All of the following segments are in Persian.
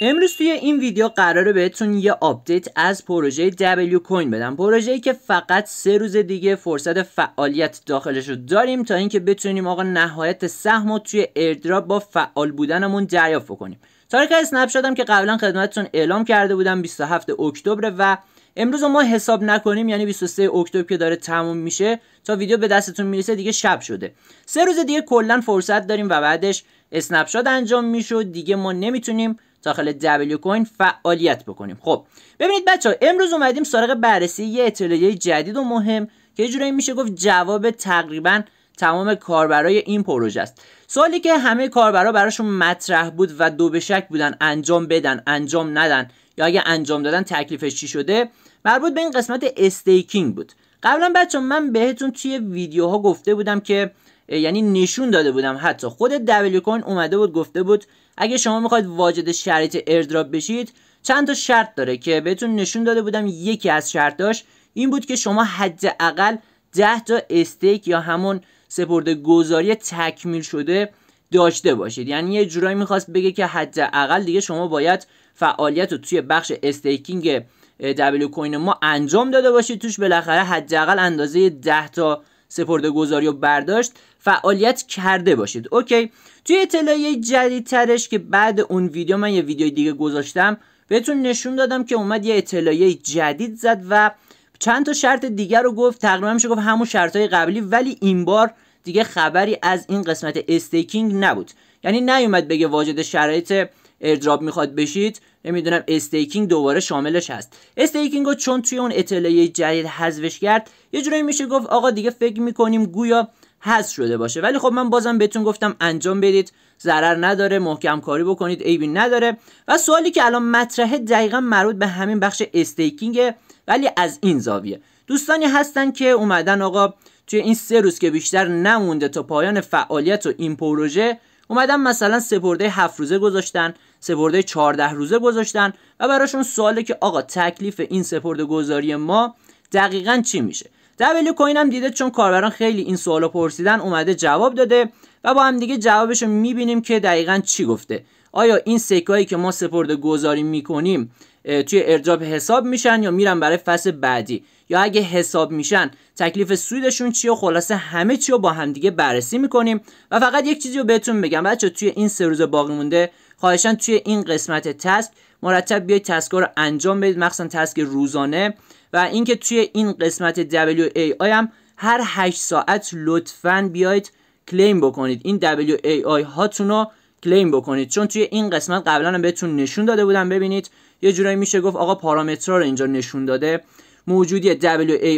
امروز توی این ویدیو قراره بهتون یه آپدیت از پروژه W کوین بدم پروژه‌ای که فقط سه روز دیگه فرصت فعالیت داخلش رو داریم تا اینکه بتونیم آقا نهایت سهم رو توی ایردراپ با فعال بودنمون دریافت کنیم تاریخ اسنپ شدم که قبلا خدمتتون اعلام کرده بودم 27 اکتبر و امروز ما حساب نکنیم یعنی 23 اکتبر که داره تموم میشه تا ویدیو به دستتون میرسه دیگه شب شده سه روز دیگه کلا فرصت داریم و بعدش اسنپ انجام میشه دیگه ما نمیتونیم داخل دبلیو کوین فعالیت بکنیم خب ببینید بچه ها امروز اومدیم سراغ بررسی یه اطلاعیه جدید و مهم که یه جورایی میشه گفت جواب تقریبا تمام کاربرای این پروژه است سوالی که همه کاربرها براشون مطرح بود و دو به شک بودن انجام بدن انجام ندن یا اگه انجام دادن تکلیفش چی شده مربوط به این قسمت استیکینگ بود قبلا بچه من بهتون توی ویدیوها گفته بودم که یعنی نشون داده بودم حتی خود دبلیو کوین اومده بود گفته بود اگه شما میخواید واجد شرایط ایردراپ بشید چند تا شرط داره که بهتون نشون داده بودم یکی از شرطاش این بود که شما حداقل 10 تا استیک یا همون سپرده گذاری تکمیل شده داشته باشید یعنی یه جورایی میخواست بگه که حداقل دیگه شما باید فعالیت رو توی بخش استیکینگ دبلیو کوین ما انجام داده باشید توش بالاخره حداقل اندازه 10 تا سپرده گذاری و برداشت فعالیت کرده باشید اوکی توی اطلاعیه جدیدترش که بعد اون ویدیو من یه ویدیو دیگه گذاشتم بهتون نشون دادم که اومد یه اطلاعیه جدید زد و چند تا شرط دیگر رو گفت تقریبا میشه گفت همون شرط های قبلی ولی این بار دیگه خبری از این قسمت استیکینگ نبود یعنی نیومد بگه واجد شرایط ایردراپ میخواد بشید نمیدونم استیکینگ دوباره شاملش هست استیکینگ رو چون توی اون اطلاعی جدید حذفش کرد یه جورایی میشه گفت آقا دیگه فکر میکنیم گویا حذف شده باشه ولی خب من بازم بهتون گفتم انجام بدید ضرر نداره محکم کاری بکنید ایبی نداره و سوالی که الان مطرحه دقیقا مربوط به همین بخش استیکینگ ولی از این زاویه دوستانی هستن که اومدن آقا توی این سه روز که بیشتر نمونده تا پایان فعالیت و این پروژه اومدن مثلا سپرده هفت روزه گذاشتن سپرده 14 روزه گذاشتن و براشون سواله که آقا تکلیف این سپرده گذاری ما دقیقا چی میشه دبلیو کوین هم دیده چون کاربران خیلی این سوالا پرسیدن اومده جواب داده و با هم دیگه جوابش میبینیم که دقیقا چی گفته آیا این سکایی که ما سپرده گذاری میکنیم توی ارجاب حساب میشن یا میرن برای فصل بعدی یا اگه حساب میشن تکلیف سودشون چیه و خلاصه همه چی رو با همدیگه بررسی میکنیم و فقط یک چیزی رو بهتون بگم بچه توی این سه روز باقی مونده خواهشان توی این قسمت تسک مرتب بیاید تسکا رو انجام بدید مخصوصا تسک روزانه و اینکه توی این قسمت WAI هم هر 8 ساعت لطفا بیاید کلیم بکنید این WAI هاتون رو کلیم بکنید چون توی این قسمت قبلا هم بهتون نشون داده بودم ببینید یه جورایی میشه گفت آقا پارامترها رو اینجا نشون داده موجودی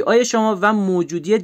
WAI شما و موجودی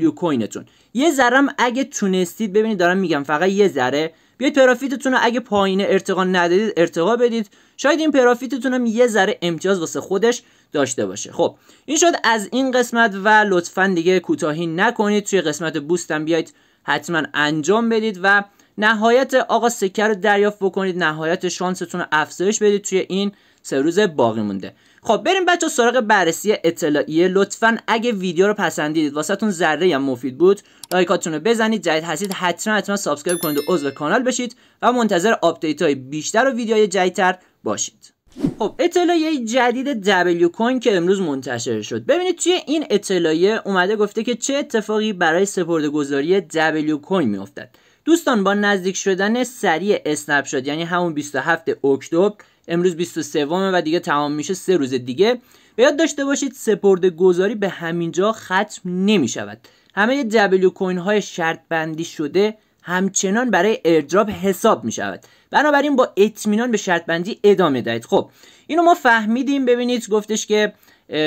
W کوینتون یه ذرم اگه تونستید ببینید دارم میگم فقط یه ذره بیاید پرافیتتون رو اگه پایینه ارتقا ندادید ارتقا بدید شاید این پرافیتتون هم یه ذره امتیاز واسه خودش داشته باشه خب این شد از این قسمت و لطفا دیگه کوتاهی نکنید توی قسمت بوستم بیاید حتما انجام بدید و نهایت آقا سکه رو دریافت بکنید نهایت شانستون رو افزایش بدید توی این سه روز باقی مونده خب بریم بچه سراغ بررسی اطلاعیه لطفا اگه ویدیو رو پسندیدید واسهتون ذره یا مفید بود لایکاتون رو بزنید جدید هستید حتما حتما سابسکرایب کنید و عضو کانال بشید و منتظر آپدیت های بیشتر و ویدیوهای جدیدتر باشید خب اطلاعیه جدید دبلیو کوین که امروز منتشر شد ببینید توی این اطلاعیه اومده گفته که چه اتفاقی برای گذاری دبلیو کوین میافتد دوستان با نزدیک شدن سریع اسنپ شد یعنی همون 27 اکتبر امروز 23 و دیگه تمام میشه سه روز دیگه به یاد داشته باشید سپرده گذاری به همینجا ختم نمی شود همه دبلیو کوین های شرط بندی شده همچنان برای ایردراپ حساب می شود بنابراین با اطمینان به شرط بندی ادامه دهید خب اینو ما فهمیدیم ببینید گفتش که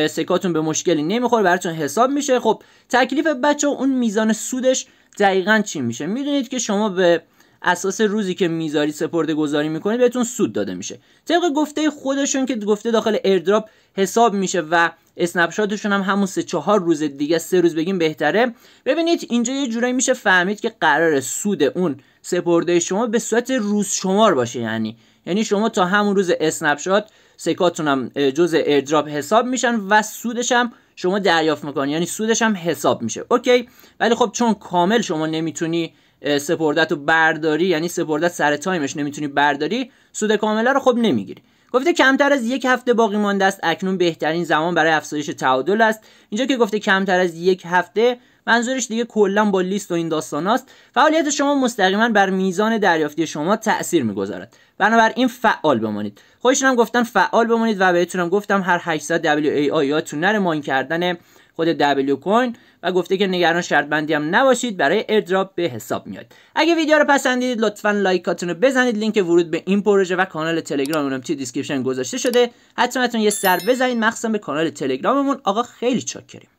سکاتون به مشکلی نمیخوره براتون حساب میشه خب تکلیف بچه اون میزان سودش دقیقا چی میشه میدونید که شما به اساس روزی که میذاری سپرده گذاری میکنید بهتون سود داده میشه طبق گفته خودشون که گفته داخل ایردراپ حساب میشه و اسنپ هم همون سه چهار روز دیگه سه روز بگیم بهتره ببینید اینجا یه جورایی میشه فهمید که قرار سود اون سپرده شما به صورت روز شمار باشه یعنی یعنی شما تا همون روز اسنپ شات سکاتون هم جزء ایردراپ حساب میشن و سودش هم شما دریافت میکنی یعنی سودش هم حساب میشه اوکی ولی خب چون کامل شما نمیتونی سپرده تو برداری یعنی سپرده سر تایمش نمیتونی برداری سود کاملا رو خب نمیگیری گفته کمتر از یک هفته باقی مانده است اکنون بهترین زمان برای افزایش تعادل است اینجا که گفته کمتر از یک هفته منظورش دیگه کلا با لیست و این داستان فعالیت شما مستقیما بر میزان دریافتی شما تاثیر میگذارد بنابراین فعال بمانید خودشون هم گفتن فعال بمانید و بهتونم گفتم هر 800 WAI یادتون نره ماین کردن خود W کوین و گفته که نگران شرط بندی هم نباشید برای ایردراپ به حساب میاد اگه ویدیو رو پسندیدید لطفا لایکاتون رو بزنید لینک ورود به این پروژه و کانال اونم توی دیسکریپشن گذاشته شده حتماً یه سر بزنید مخصوصا به کانال تلگراممون آقا خیلی چاکریم